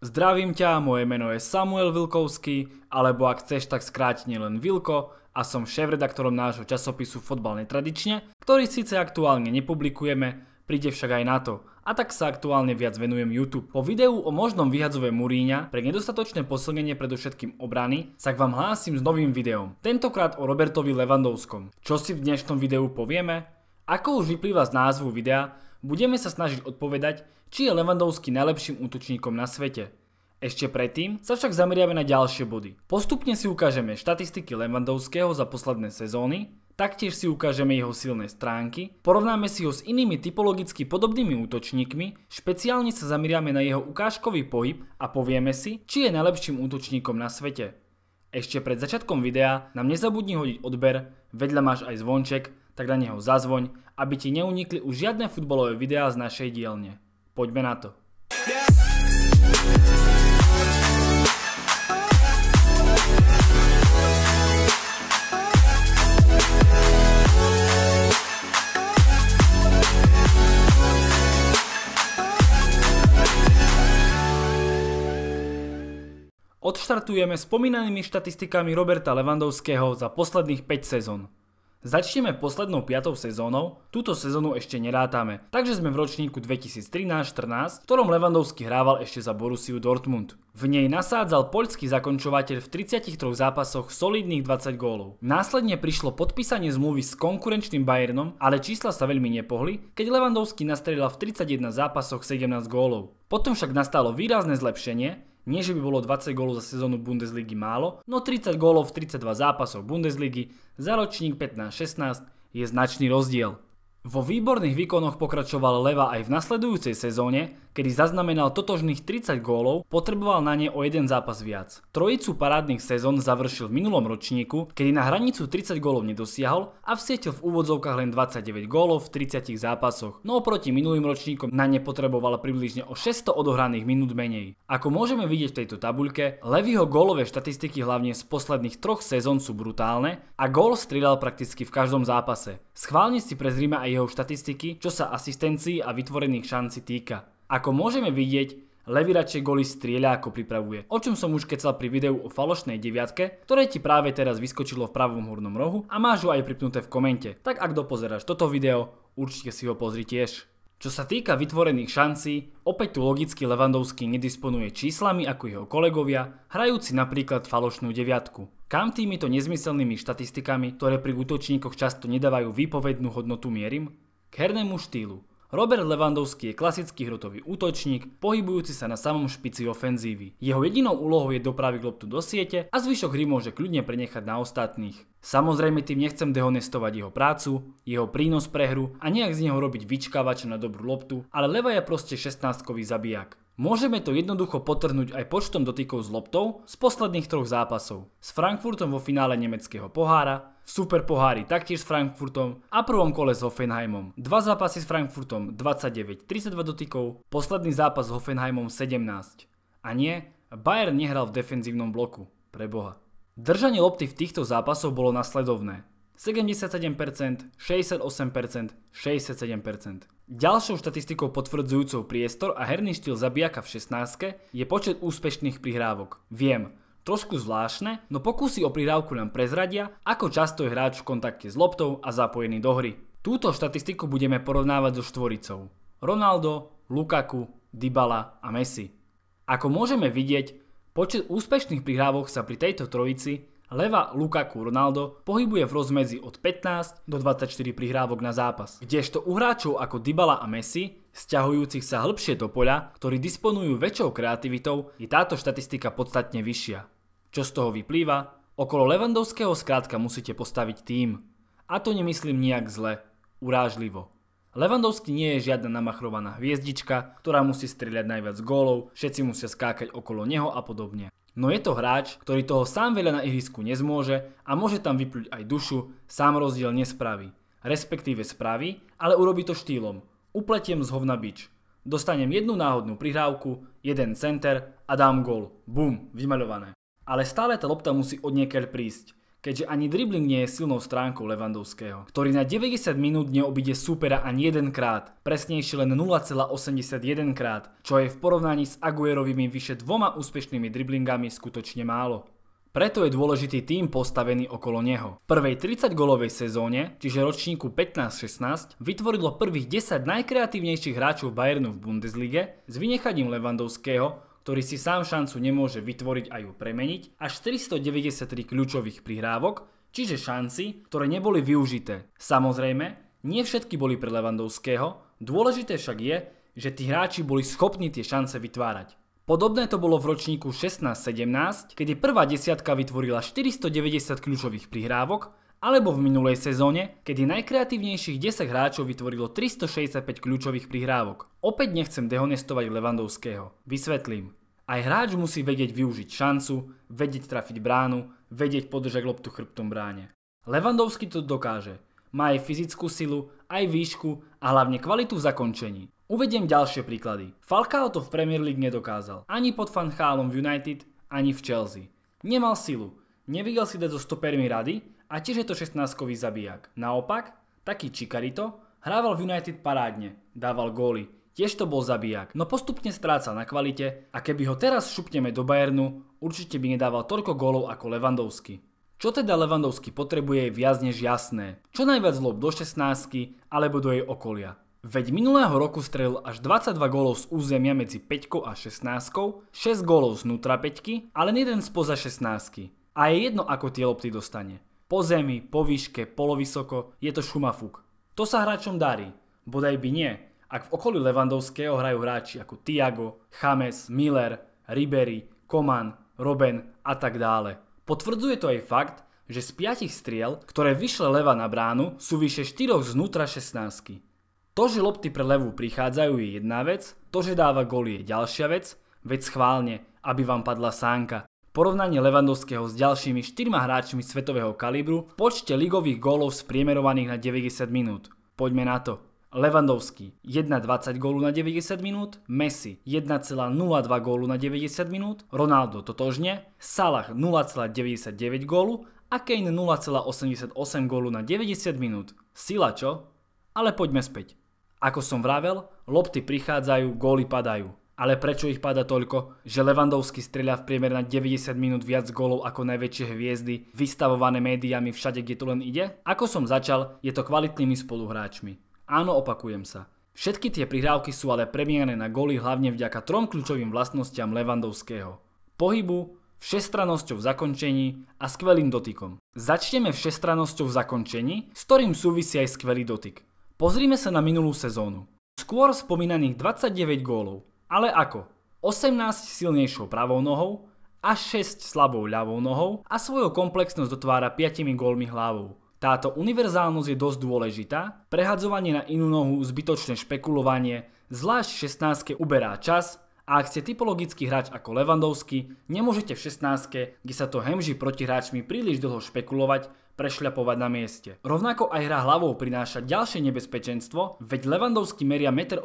Zdravím ťa, moje meno je Samuel Vilkovský, alebo ak chceš, tak skráti len Vilko a som šéf-redaktorom nášho časopisu Fotbal netradične, ktorý síce aktuálne nepublikujeme, príde však aj na to. A tak sa aktuálne viac venujem YouTube. Po videu o možnom vyhadzove Muríňa pre nedostatočné posilnenie predovšetkým obrany sa k vám hlásim s novým videom. Tentokrát o Robertovi Levandovskom. Čo si v dnešnom videu povieme? Ako už vyplýva z názvu videa, budeme sa snažiť odpovedať, či je Levandovský najlepším útočníkom na svete. Ešte predtým sa však zameriame na ďalšie body. Postupne si ukážeme štatistiky Levandovského za posledné sezóny, taktiež si ukážeme jeho silné stránky, porovnáme si ho s inými typologicky podobnými útočníkmi, špeciálne sa zameriame na jeho ukážkový pohyb a povieme si, či je najlepším útočníkom na svete. Ešte pred začiatkom videa nám nezabudni hodiť odber, vedľa máš aj zvonček, tak na neho zazvoň, aby ti neunikli už žiadne futbolové videá z našej dielne. Poďme na to. Odštartujeme spomínanými štatistikami Roberta Levandovského za posledných 5 sezón. Začneme poslednou piatou sezónou, túto sezónu ešte nerátame, takže sme v ročníku 2013-14, v ktorom Lewandowski hrával ešte za Borussiu Dortmund. V nej nasádzal poľský zakončovateľ v 33 zápasoch solidných 20 gólov. Následne prišlo podpísanie zmluvy s konkurenčným Bayernom, ale čísla sa veľmi nepohli, keď Lewandowski nastrelil v 31 zápasoch 17 gólov. Potom však nastalo výrazné zlepšenie, nie, že by bolo 20 gólov za sezónu Bundesligy málo, no 30 gólov v 32 zápasoch Bundesligy za ročník 15-16 je značný rozdiel. Vo výborných výkonoch pokračoval Leva aj v nasledujúcej sezóne, kedy zaznamenal totožných 30 gólov, potreboval na ne o jeden zápas viac. Trojicu parádnych sezón završil v minulom ročníku, kedy na hranicu 30 gólov nedosiahol a vsietil v úvodzovkách len 29 gólov v 30 zápasoch, no oproti minulým ročníkom na ne potreboval približne o 600 odohraných minút menej. Ako môžeme vidieť v tejto tabuľke, Levyho gólové štatistiky hlavne z posledných troch sezón sú brutálne a gól strieľal prakticky v každom zápase. Schválne si prezrime aj jeho štatistiky, čo sa asistencií a vytvorených šanci týka. Ako môžeme vidieť, Levy radšej goly strieľa ako pripravuje. O čom som už kecal pri videu o falošnej deviatke, ktoré ti práve teraz vyskočilo v pravom hornom rohu a máš ho aj pripnuté v komente. Tak ak dopozeráš toto video, určite si ho pozri tiež. Čo sa týka vytvorených šancí, opäť tu logicky Levandovský nedisponuje číslami ako jeho kolegovia, hrajúci napríklad falošnú deviatku. Kam týmito nezmyselnými štatistikami, ktoré pri útočníkoch často nedávajú výpovednú hodnotu mierim? K hernému štýlu. Robert Lewandowski je klasický hrotový útočník, pohybujúci sa na samom špici ofenzívy. Jeho jedinou úlohou je dopraviť loptu do siete a zvyšok hry môže kľudne prenechať na ostatných. Samozrejme tým nechcem dehonestovať jeho prácu, jeho prínos pre hru a nejak z neho robiť vyčkávača na dobrú loptu, ale Leva je proste 16-kový zabijak. Môžeme to jednoducho potrhnúť aj počtom dotykov s loptou z posledných troch zápasov. S Frankfurtom vo finále nemeckého pohára, v superpohári taktiež s Frankfurtom a prvom kole s Hoffenheimom. Dva zápasy s Frankfurtom 29-32 dotykov, posledný zápas s Hoffenheimom 17. A nie, Bayern nehral v defenzívnom bloku. Pre Boha. Držanie lopty v týchto zápasoch bolo nasledovné. 77%, 68%, 67%. Ďalšou štatistikou potvrdzujúcou priestor a herný štýl zabijaka v 16 je počet úspešných prihrávok. Viem, trošku zvláštne, no pokusy o prihrávku nám prezradia, ako často je hráč v kontakte s loptou a zapojený do hry. Túto štatistiku budeme porovnávať so štvoricou. Ronaldo, Lukaku, Dybala a Messi. Ako môžeme vidieť, počet úspešných prihrávok sa pri tejto trojici Leva Lukaku Ronaldo pohybuje v rozmedzi od 15 do 24 prihrávok na zápas, kdežto u hráčov ako Dybala a Messi, sťahujúcich sa hĺbšie do poľa, ktorí disponujú väčšou kreativitou, je táto štatistika podstatne vyššia. Čo z toho vyplýva? Okolo Levandovského skrátka musíte postaviť tým. A to nemyslím nejak zle, urážlivo. Levandovský nie je žiadna namachrovaná hviezdička, ktorá musí strieľať najviac gólov, všetci musia skákať okolo neho a podobne. No je to hráč, ktorý toho sám veľa na ihrisku nezmôže a môže tam vyplúť aj dušu, sám rozdiel nespraví. Respektíve spraví, ale urobí to štýlom. Upletiem z hovna bič. Dostanem jednu náhodnú prihrávku, jeden center a dám gol. Bum, vymaľované. Ale stále tá lopta musí od niekiaľ prísť keďže ani dribbling nie je silnou stránkou Levandovského, ktorý na 90 minút neobíde súpera ani jedenkrát, presnejšie len 0,81 krát, čo je v porovnaní s Aguerovými vyše dvoma úspešnými driblingami skutočne málo. Preto je dôležitý tým postavený okolo neho. V prvej 30-golovej sezóne, čiže ročníku 15-16, vytvorilo prvých 10 najkreatívnejších hráčov Bayernu v Bundeslige s vynechaním Levandovského, ktorý si sám šancu nemôže vytvoriť a ju premeniť, až 393 kľúčových prihrávok, čiže šanci, ktoré neboli využité. Samozrejme, nie všetky boli pre Levandovského, dôležité však je, že tí hráči boli schopní tie šance vytvárať. Podobné to bolo v ročníku 16-17, kedy prvá desiatka vytvorila 490 kľúčových prihrávok, alebo v minulej sezóne, kedy najkreatívnejších 10 hráčov vytvorilo 365 kľúčových prihrávok. Opäť nechcem dehonestovať Levandovského. Vysvetlím. Aj hráč musí vedieť využiť šancu, vedieť trafiť bránu, vedieť podržať loptu chrbtom bráne. Levandovský to dokáže. Má aj fyzickú silu, aj výšku a hlavne kvalitu v zakončení. Uvediem ďalšie príklady. Falcao to v Premier League nedokázal. Ani pod fanchálom v United, ani v Chelsea. Nemal silu, nevidel si dať so stopermi rady a tiež je to 16-kový zabijak. Naopak, taký čikarito, hrával v United parádne, dával góly, tiež to bol zabijak, no postupne stráca na kvalite a keby ho teraz šupneme do Bayernu, určite by nedával toľko gólov ako Levandovský. Čo teda Levandovský potrebuje je viac než jasné. Čo najviac lob do 16 alebo do jej okolia. Veď minulého roku strelil až 22 gólov z územia medzi 5 a 16, 6 gólov znútra 5, ale jeden spoza 16. A je jedno, ako tie lopty dostane. Po zemi, po výške, polovysoko, je to šumafúk. To sa hráčom darí. Bodaj by nie, ak v okolí Levandovského hrajú hráči ako Tiago, Chames, Miller, Ribery, Koman, Robben a tak dále. Potvrdzuje to aj fakt, že z 5 striel, ktoré vyšle leva na bránu, sú vyše 4 znútra 16. To, že lopty pre levu prichádzajú je jedna vec, to, že dáva góly je ďalšia vec, vec schválne, aby vám padla sánka. Porovnanie Levandovského s ďalšími 4 hráčmi svetového kalibru v počte ligových gólov spriemerovaných na 90 minút. Poďme na to. Levandovský 1,20 gólu na 90 minút, Messi 1,02 gólu na 90 minút, Ronaldo totožne, Salah 0,99 gólu a Kane 0,88 gólu na 90 minút. Sila čo? Ale poďme späť. Ako som vravel, lopty prichádzajú, góly padajú. Ale prečo ich pada toľko, že Levandovský strieľa v priemer na 90 minút viac gólov ako najväčšie hviezdy, vystavované médiami všade, kde to len ide? Ako som začal, je to kvalitnými spoluhráčmi. Áno, opakujem sa. Všetky tie prihrávky sú ale premiené na góly hlavne vďaka trom kľúčovým vlastnostiam Levandovského. Pohybu, všestrannosťou v zakončení a skvelým dotykom. Začneme všestrannosťou v zakončení, s ktorým súvisí aj skvelý dotyk. Pozrime sa na minulú sezónu. Skôr spomínaných 29 gólov, ale ako? 18 silnejšou pravou nohou, a 6 slabou ľavou nohou a svoju komplexnosť dotvára 5 gólmi hlavou. Táto univerzálnosť je dosť dôležitá, prehadzovanie na inú nohu, zbytočné špekulovanie, zvlášť v 16 uberá čas a ak ste typologický hráč ako Levandovský, nemôžete v 16 kde sa to hemží proti hráčmi príliš dlho špekulovať, prešľapovať na mieste. Rovnako aj hra hlavou prináša ďalšie nebezpečenstvo, veď Levandovský meria 1,85 m,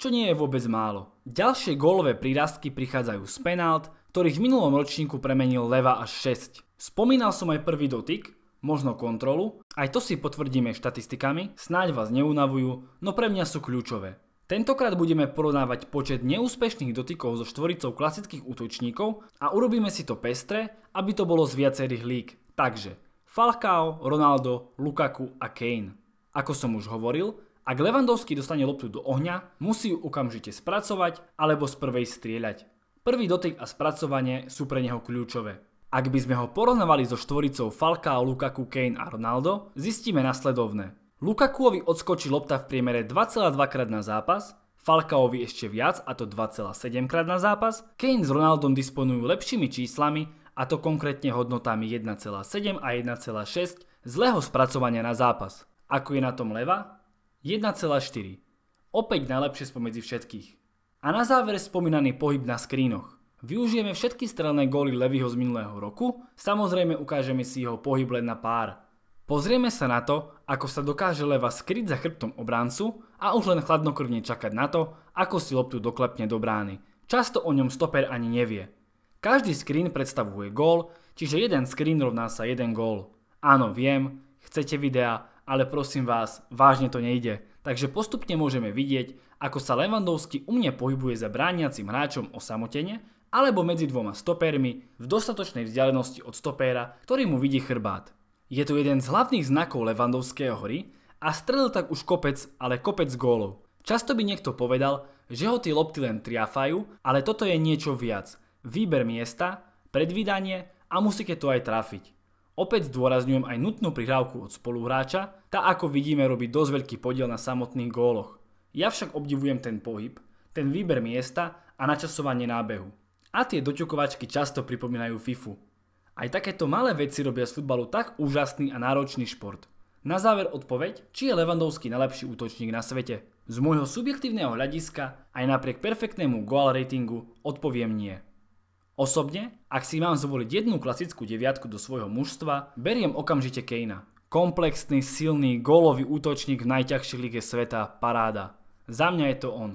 čo nie je vôbec málo. Ďalšie gólové prírastky prichádzajú z penált, ktorých v minulom ročníku premenil Leva až 6. Spomínal som aj prvý dotyk, možno kontrolu. Aj to si potvrdíme štatistikami, snáď vás neunavujú, no pre mňa sú kľúčové. Tentokrát budeme porovnávať počet neúspešných dotykov so štvoricou klasických útočníkov a urobíme si to pestre, aby to bolo z viacerých lík. Takže Falcao, Ronaldo, Lukaku a Kane. Ako som už hovoril, ak Levandovský dostane loptu do ohňa, musí ju okamžite spracovať alebo z prvej strieľať. Prvý dotyk a spracovanie sú pre neho kľúčové. Ak by sme ho porovnávali so štvoricou falka Lukaku, Kane a Ronaldo, zistíme nasledovné. Lukakuovi odskočí lopta v priemere 2,2 krát na zápas, Falkaovi ešte viac, a to 2,7 krát na zápas, Kane s Ronaldom disponujú lepšími číslami, a to konkrétne hodnotami 1,7 a 1,6 zlého spracovania na zápas. Ako je na tom leva? 1,4. Opäť najlepšie spomedzi všetkých. A na záver spomínaný pohyb na skrínoch. Využijeme všetky strelné góly Levyho z minulého roku, samozrejme ukážeme si jeho pohyb len na pár. Pozrieme sa na to, ako sa dokáže Leva skryť za chrbtom obráncu a už len chladnokrvne čakať na to, ako si loptu doklepne do brány. Často o ňom stoper ani nevie. Každý screen predstavuje gól, čiže jeden screen rovná sa jeden gól. Áno, viem, chcete videa, ale prosím vás, vážne to nejde. Takže postupne môžeme vidieť, ako sa Lewandowski mne pohybuje za brániacim hráčom o samotene alebo medzi dvoma stopérmi v dostatočnej vzdialenosti od stopéra, ktorý mu vidí chrbát. Je to jeden z hlavných znakov Levandovského hry a strelil tak už kopec, ale kopec gólov. Často by niekto povedal, že ho tí lopty len triafajú, ale toto je niečo viac. Výber miesta, predvídanie a musíte to aj trafiť. Opäť zdôrazňujem aj nutnú prihrávku od spoluhráča, tá ako vidíme robí dosť veľký podiel na samotných góloch. Ja však obdivujem ten pohyb, ten výber miesta a načasovanie nábehu. A tie doťukovačky často pripomínajú FIFU. Aj takéto malé veci robia z futbalu tak úžasný a náročný šport. Na záver odpoveď, či je Levandovský najlepší útočník na svete. Z môjho subjektívneho hľadiska aj napriek perfektnému goal ratingu odpoviem nie. Osobne, ak si mám zvoliť jednu klasickú deviatku do svojho mužstva, beriem okamžite Kejna. Komplexný, silný, gólový útočník v najťažšej lige sveta, paráda. Za mňa je to on.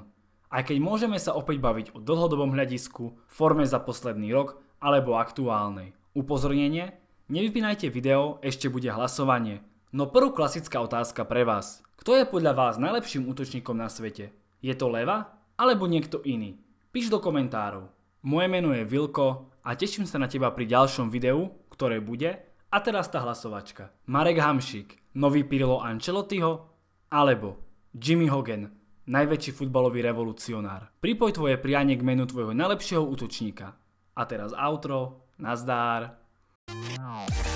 Aj keď môžeme sa opäť baviť o dlhodobom hľadisku, forme za posledný rok alebo aktuálnej. Upozornenie? Nevypínajte video, ešte bude hlasovanie. No prvú klasická otázka pre vás. Kto je podľa vás najlepším útočníkom na svete? Je to Leva alebo niekto iný? Píš do komentárov. Moje meno je Vilko a teším sa na teba pri ďalšom videu, ktoré bude a teraz tá hlasovačka. Marek Hamšik, nový Pirlo Ancelottiho alebo Jimmy Hogan, najväčší futbalový revolucionár. Pripoj tvoje prianie k menu tvojho najlepšieho útočníka. A teraz outro, nazdár. No.